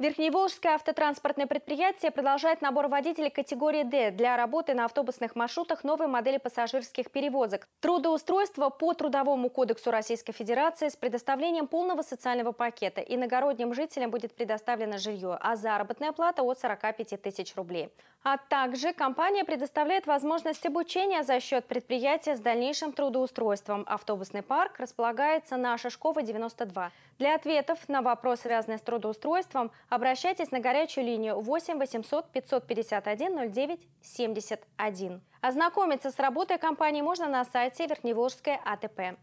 Верхневолжское автотранспортное предприятие продолжает набор водителей категории «Д» для работы на автобусных маршрутах новой модели пассажирских перевозок. Трудоустройство по Трудовому кодексу Российской Федерации с предоставлением полного социального пакета. Иногородним жителям будет предоставлено жилье, а заработная плата от 45 тысяч рублей. А также компания предоставляет возможность обучения за счет предприятия с дальнейшим трудоустройством. Автобусный парк располагается на Шишкова, 92. Для ответов на вопросы, связанные с трудоустройством, Обращайтесь на горячую линию 8 800 551 09 71. Ознакомиться с работой компании можно на сайте Верхневолжская АТП.